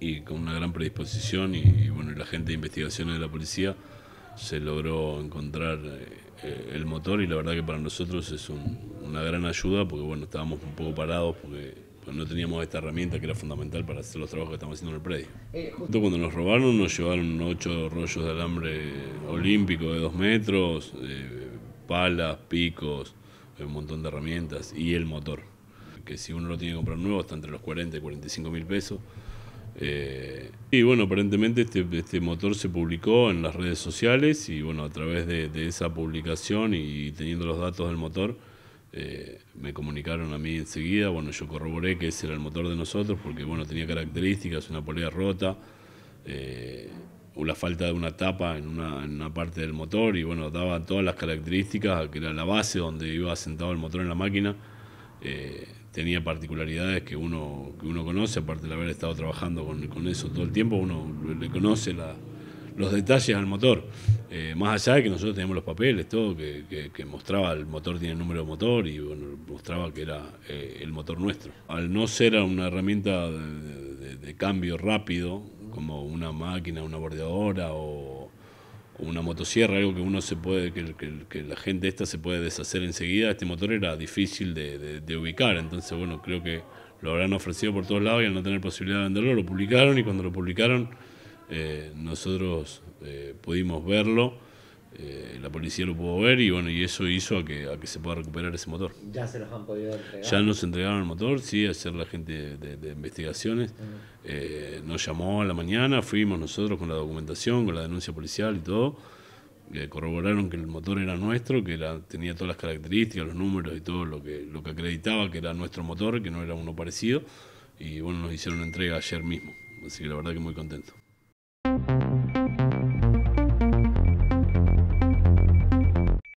y con una gran predisposición y, bueno, la gente de investigaciones de la policía se logró encontrar eh, el motor y la verdad que para nosotros es una gran ayuda porque bueno, estábamos un poco parados porque pues, no teníamos esta herramienta que era fundamental para hacer los trabajos que estamos haciendo en el predio. Eh, justo cuando nos robaron nos llevaron ocho rollos de alambre olímpico de dos metros, eh, palas, picos, un montón de herramientas y el motor, que si uno lo tiene que comprar nuevo está entre los 40 y 45 mil pesos. Eh, y bueno, aparentemente este, este, motor se publicó en las redes sociales y bueno, a través de, esa publicación y teniendo los datos del motor, eh, me comunicaron a mí enseguida, bueno, yo corroboré que ese era el motor de nosotros porque bueno, tenía características, una polea rota, eh, la falta de una tapa en en una, parte del motor y bueno, daba todas las características, que era la base donde iba sentado el motor en la máquina. Eh, tenía particularidades que uno, que uno conoce, aparte de haber estado trabajando con, eso todo el tiempo, uno le conoce los detalles al motor. Eh, más allá de que nosotros teníamos los papeles, todo, que, que, que, mostraba el motor tiene el número de motor y mostraba que era eh, el motor nuestro. Al no ser una herramienta de, de cambio rápido, como una máquina, una bordeadora o una motosierra, algo que uno se puede, que, la gente esta se puede deshacer enseguida, este motor era difícil de, ubicar, entonces bueno, creo que lo habrán ofrecido por todos lados y al no tener posibilidad de venderlo, lo publicaron y cuando lo publicaron eh, nosotros eh, pudimos verlo. Eh, la policía lo pudo ver y bueno, y eso hizo a que, a que se pueda recuperar ese motor. Ya se los han podido entregar. Ya nos entregaron el motor, sí, hacer la gente de, investigaciones eh, nos llamó a la mañana, fuimos nosotros con la documentación, con la denuncia policial y todo. Eh, corroboraron que el motor era nuestro, que era, tenía todas las características, los números y todo lo que, lo que acreditaba que era nuestro motor, que no era uno parecido. Y bueno, nos hicieron entrega ayer mismo. Así que la verdad que muy contento.